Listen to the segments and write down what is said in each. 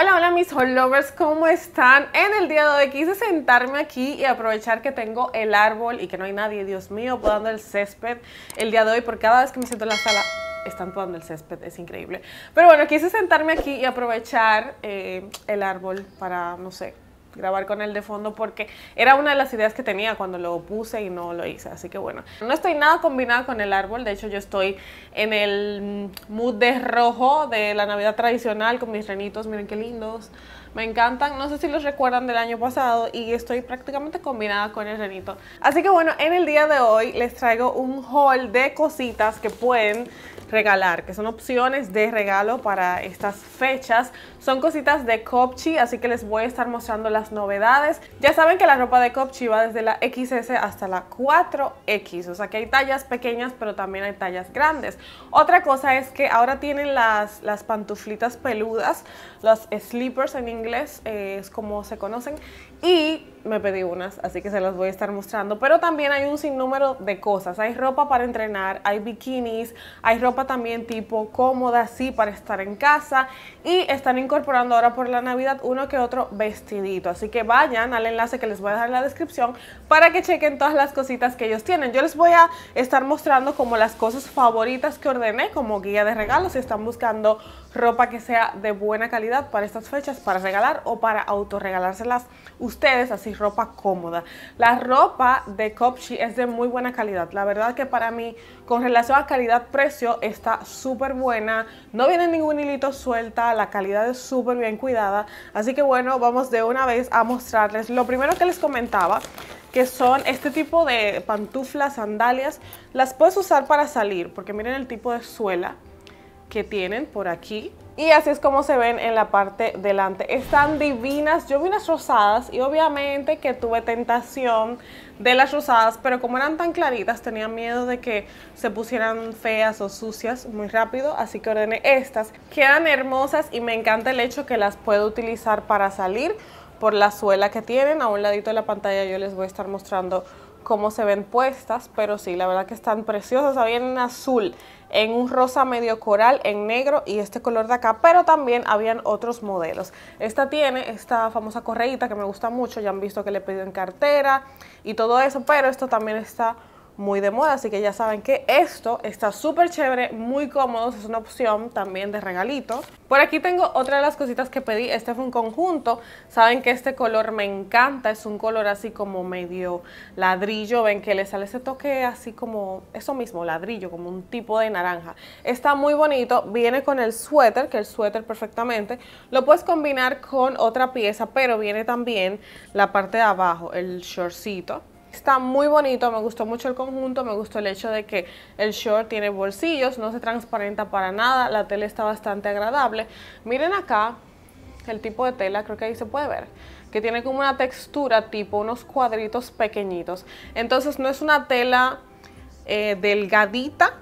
Hola, hola mis hall lovers, ¿cómo están? En el día de hoy quise sentarme aquí y aprovechar que tengo el árbol y que no hay nadie, Dios mío, podando el césped el día de hoy, por cada vez que me siento en la sala están podando el césped, es increíble. Pero bueno, quise sentarme aquí y aprovechar eh, el árbol para, no sé, grabar con el de fondo porque era una de las ideas que tenía cuando lo puse y no lo hice. Así que bueno, no estoy nada combinada con el árbol, de hecho yo estoy en el mood de rojo de la Navidad tradicional con mis renitos, miren qué lindos. Me encantan, no sé si los recuerdan del año pasado y estoy prácticamente combinada con el renito. Así que bueno, en el día de hoy les traigo un haul de cositas que pueden regalar, que son opciones de regalo para estas fechas. Son cositas de Copchi, así que les voy a estar mostrando las novedades. Ya saben que la ropa de Copchi va desde la XS hasta la 4X, o sea que hay tallas pequeñas, pero también hay tallas grandes. Otra cosa es que ahora tienen las, las pantuflitas peludas, los slippers en inglés, eh, es como se conocen, y me pedí unas, así que se las voy a estar mostrando. Pero también hay un sinnúmero de cosas, hay ropa para entrenar, hay bikinis, hay ropa también tipo cómoda, así para estar en casa, y están incorporando ahora por la Navidad uno que otro vestidito, así que vayan al enlace que les voy a dejar en la descripción para que chequen todas las cositas que ellos tienen. Yo les voy a estar mostrando como las cosas favoritas que ordené como guía de regalos si están buscando ropa que sea de buena calidad para estas fechas, para regalar o para autorregalárselas ustedes, así ropa cómoda. La ropa de Copshi es de muy buena calidad. La verdad que para mí, con relación a calidad-precio, está súper buena. No viene ningún hilito suelta, la calidad es súper bien cuidada. Así que bueno, vamos de una vez a mostrarles. Lo primero que les comentaba que son este tipo de pantuflas, sandalias, las puedes usar para salir, porque miren el tipo de suela que tienen por aquí, y así es como se ven en la parte delante. Están divinas. Yo vi unas rosadas y obviamente que tuve tentación de las rosadas, pero como eran tan claritas tenía miedo de que se pusieran feas o sucias muy rápido, así que ordené estas. Quedan hermosas y me encanta el hecho que las puedo utilizar para salir por la suela que tienen. A un ladito de la pantalla yo les voy a estar mostrando cómo se ven puestas, pero sí, la verdad que están preciosas. Había en azul, en un rosa medio coral, en negro y este color de acá, pero también habían otros modelos. Esta tiene esta famosa correita que me gusta mucho, ya han visto que le piden cartera y todo eso, pero esto también está muy de moda, así que ya saben que esto está súper chévere, muy cómodo, es una opción también de regalito. Por aquí tengo otra de las cositas que pedí, este fue un conjunto, saben que este color me encanta, es un color así como medio ladrillo, ven que le sale ese toque así como, eso mismo, ladrillo, como un tipo de naranja. Está muy bonito, viene con el suéter, que el suéter perfectamente, lo puedes combinar con otra pieza, pero viene también la parte de abajo, el shortcito Está muy bonito, me gustó mucho el conjunto, me gustó el hecho de que el short tiene bolsillos, no se transparenta para nada, la tela está bastante agradable. Miren acá el tipo de tela, creo que ahí se puede ver que tiene como una textura tipo unos cuadritos pequeñitos. Entonces no es una tela eh, delgadita,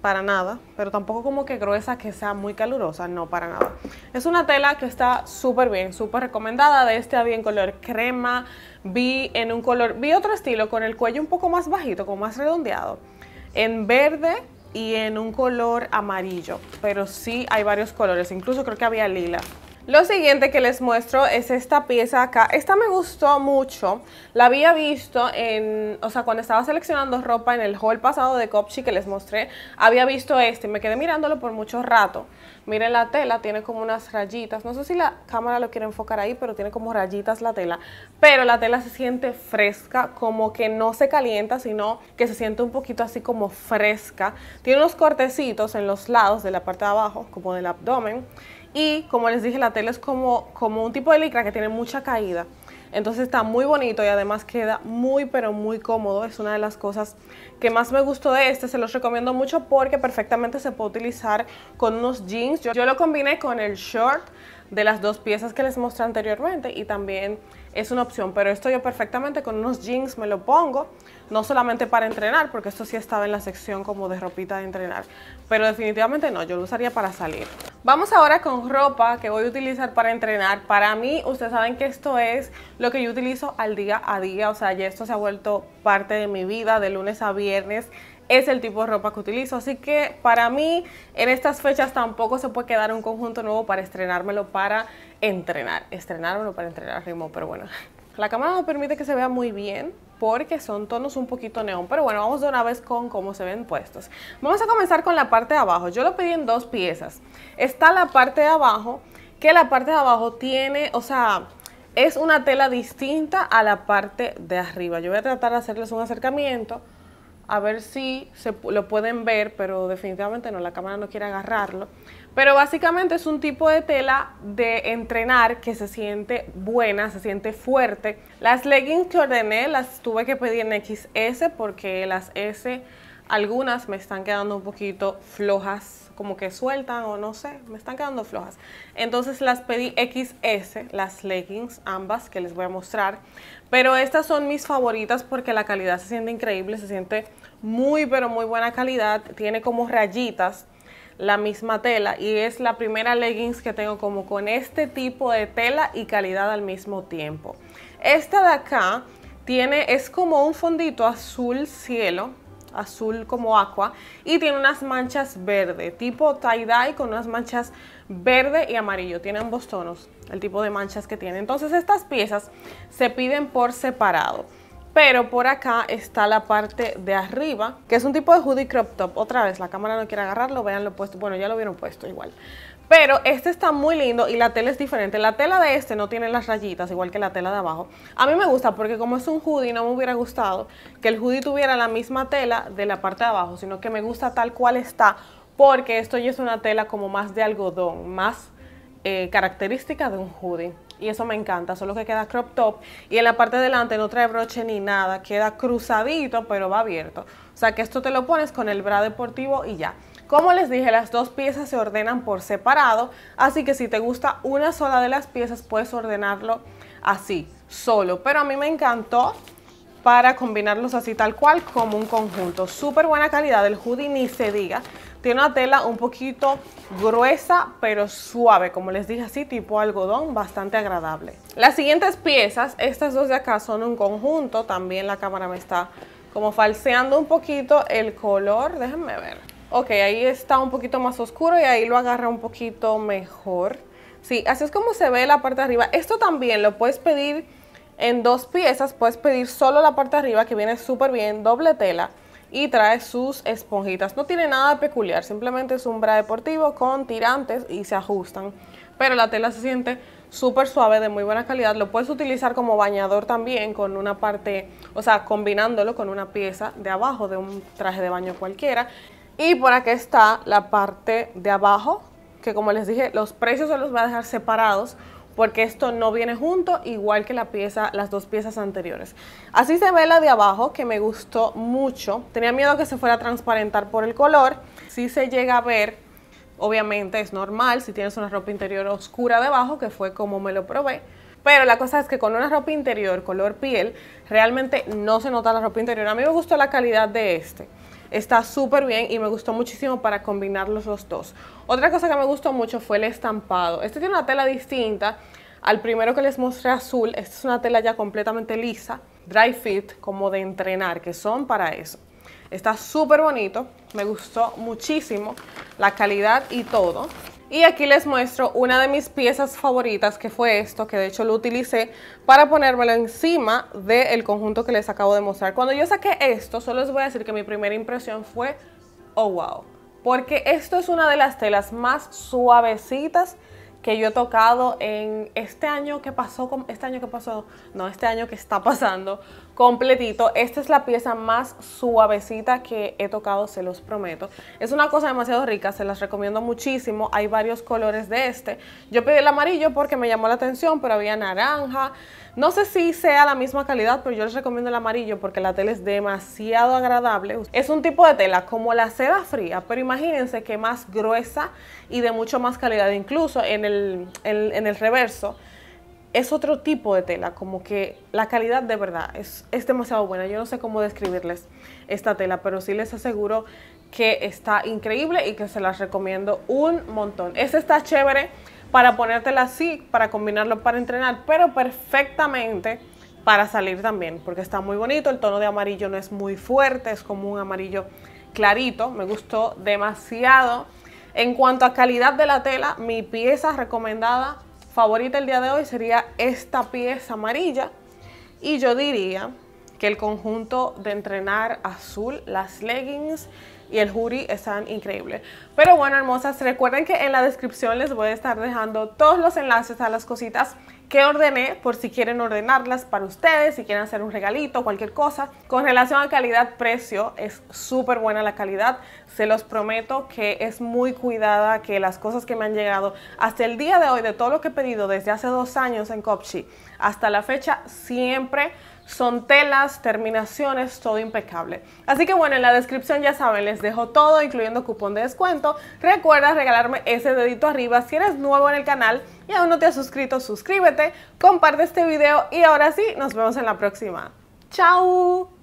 para nada, pero tampoco como que gruesa que sea muy calurosa, no para nada. Es una tela que está súper bien, súper recomendada. De este había en color crema, vi en un color, vi otro estilo con el cuello un poco más bajito, como más redondeado, en verde y en un color amarillo, pero sí hay varios colores, incluso creo que había lila. Lo siguiente que les muestro es esta pieza acá. Esta me gustó mucho. La había visto en, o sea, cuando estaba seleccionando ropa en el hall pasado de Copchi que les mostré, había visto este. y Me quedé mirándolo por mucho rato. Miren la tela, tiene como unas rayitas. No sé si la cámara lo quiere enfocar ahí, pero tiene como rayitas la tela. Pero la tela se siente fresca, como que no se calienta, sino que se siente un poquito así como fresca. Tiene unos cortecitos en los lados de la parte de abajo, como del abdomen y como les dije, la tela es como, como un tipo de licra que tiene mucha caída. Entonces está muy bonito y además queda muy pero muy cómodo. Es una de las cosas que más me gustó de este. Se los recomiendo mucho porque perfectamente se puede utilizar con unos jeans. yo lo combiné con el short de las dos piezas que les mostré anteriormente y también es una opción, pero esto yo perfectamente con unos jeans me lo pongo, no solamente para entrenar, porque esto sí estaba en la sección como de ropita de entrenar, pero definitivamente no, yo lo usaría para salir. Vamos ahora con ropa que voy a utilizar para entrenar. Para mí, ustedes saben que esto es lo que yo utilizo al día a día, o sea, ya esto se ha vuelto parte de mi vida de lunes a viernes es el tipo de ropa que utilizo. Así que para mí en estas fechas tampoco se puede quedar un conjunto nuevo para estrenármelo para entrenar. Estrenármelo para entrenar ritmo, pero bueno. La cámara me permite que se vea muy bien porque son tonos un poquito neón, pero bueno, vamos de una vez con cómo se ven puestos. Vamos a comenzar con la parte de abajo. Yo lo pedí en dos piezas. Está la parte de abajo, que la parte de abajo tiene, o sea, es una tela distinta a la parte de arriba. Yo voy a tratar de hacerles un acercamiento a ver si se, lo pueden ver, pero definitivamente no, la cámara no quiere agarrarlo. Pero básicamente es un tipo de tela de entrenar que se siente buena, se siente fuerte. Las leggings que ordené las tuve que pedir en XS porque las S algunas me están quedando un poquito flojas como que sueltan o no sé, me están quedando flojas. Entonces las pedí XS, las leggings, ambas que les voy a mostrar. Pero estas son mis favoritas porque la calidad se siente increíble, se siente muy pero muy buena calidad. Tiene como rayitas la misma tela y es la primera leggings que tengo como con este tipo de tela y calidad al mismo tiempo. Esta de acá tiene, es como un fondito azul cielo, azul como aqua y tiene unas manchas verde, tipo tie-dye con unas manchas verde y amarillo, tiene ambos tonos, el tipo de manchas que tiene. Entonces estas piezas se piden por separado pero por acá está la parte de arriba, que es un tipo de hoodie crop top. Otra vez, la cámara no quiere agarrarlo, veanlo puesto. Bueno, ya lo vieron puesto igual. Pero este está muy lindo y la tela es diferente. La tela de este no tiene las rayitas, igual que la tela de abajo. A mí me gusta porque como es un hoodie, no me hubiera gustado que el hoodie tuviera la misma tela de la parte de abajo, sino que me gusta tal cual está, porque esto ya es una tela como más de algodón, más eh, característica de un hoodie y eso me encanta, solo que queda crop top y en la parte de delante no trae broche ni nada, queda cruzadito pero va abierto. O sea que esto te lo pones con el bra deportivo y ya. Como les dije, las dos piezas se ordenan por separado, así que si te gusta una sola de las piezas puedes ordenarlo así, solo. Pero a mí me encantó para combinarlos así tal cual como un conjunto. Súper buena calidad, el hoodie ni se diga. Tiene una tela un poquito gruesa pero suave, como les dije así, tipo algodón, bastante agradable. Las siguientes piezas, estas dos de acá son un conjunto, también la cámara me está como falseando un poquito el color, déjenme ver. Ok, ahí está un poquito más oscuro y ahí lo agarra un poquito mejor. Sí, así es como se ve la parte de arriba. Esto también lo puedes pedir en dos piezas, puedes pedir solo la parte de arriba que viene súper bien, doble tela y trae sus esponjitas. No tiene nada de peculiar, simplemente es un bra deportivo con tirantes y se ajustan. Pero la tela se siente súper suave, de muy buena calidad. Lo puedes utilizar como bañador también con una parte, o sea, combinándolo con una pieza de abajo de un traje de baño cualquiera. Y por aquí está la parte de abajo, que como les dije, los precios se los voy a dejar separados porque esto no viene junto, igual que la pieza, las dos piezas anteriores. Así se ve la de abajo, que me gustó mucho. Tenía miedo que se fuera a transparentar por el color. Si se llega a ver, obviamente es normal, si tienes una ropa interior oscura debajo, que fue como me lo probé. Pero la cosa es que con una ropa interior color piel, realmente no se nota la ropa interior. A mí me gustó la calidad de este. Está súper bien y me gustó muchísimo para combinarlos los dos. Otra cosa que me gustó mucho fue el estampado. Este tiene una tela distinta al primero que les mostré azul. Esta es una tela ya completamente lisa, dry fit, como de entrenar, que son para eso. Está súper bonito, me gustó muchísimo la calidad y todo. Y aquí les muestro una de mis piezas favoritas, que fue esto, que de hecho lo utilicé para ponérmelo encima del conjunto que les acabo de mostrar. Cuando yo saqué esto, solo les voy a decir que mi primera impresión fue, oh wow, porque esto es una de las telas más suavecitas que yo he tocado en este año que pasó, este año que pasó, no, este año que está pasando, completito. Esta es la pieza más suavecita que he tocado, se los prometo. Es una cosa demasiado rica, se las recomiendo muchísimo. Hay varios colores de este. Yo pedí el amarillo porque me llamó la atención, pero había naranja. No sé si sea la misma calidad, pero yo les recomiendo el amarillo porque la tela es demasiado agradable. Es un tipo de tela como la seda fría, pero imagínense que más gruesa y de mucho más calidad. Incluso en el, en el reverso es otro tipo de tela, como que la calidad de verdad es, demasiado buena. Yo no sé cómo describirles esta tela, pero sí les aseguro que está increíble y que se las recomiendo un montón. Esta está chévere para ponértela así, para combinarlo para entrenar, pero perfectamente para salir también, porque está muy bonito, el tono de amarillo no es muy fuerte, es como un amarillo clarito, me gustó demasiado. En cuanto a calidad de la tela, mi pieza recomendada favorita el día de hoy sería esta pieza amarilla. Y yo diría que el conjunto de entrenar azul, las leggings y el hoodie están increíbles. Pero bueno, hermosas, recuerden que en la descripción les voy a estar dejando todos los enlaces a las cositas que ordené por si quieren ordenarlas para ustedes, si quieren hacer un regalito, cualquier cosa. Con relación a calidad-precio, es súper buena la calidad. Se los prometo que es muy cuidada, que las cosas que me han llegado hasta el día de hoy, de todo lo que he pedido desde hace dos años en Copchi hasta la fecha, siempre son telas, terminaciones, todo impecable. Así que bueno, en la descripción ya saben, les dejo todo, incluyendo cupón de descuento. Recuerda regalarme ese dedito arriba si eres nuevo en el canal y aún no te has suscrito, suscríbete, comparte este video y ahora sí, nos vemos en la próxima. ¡Chao!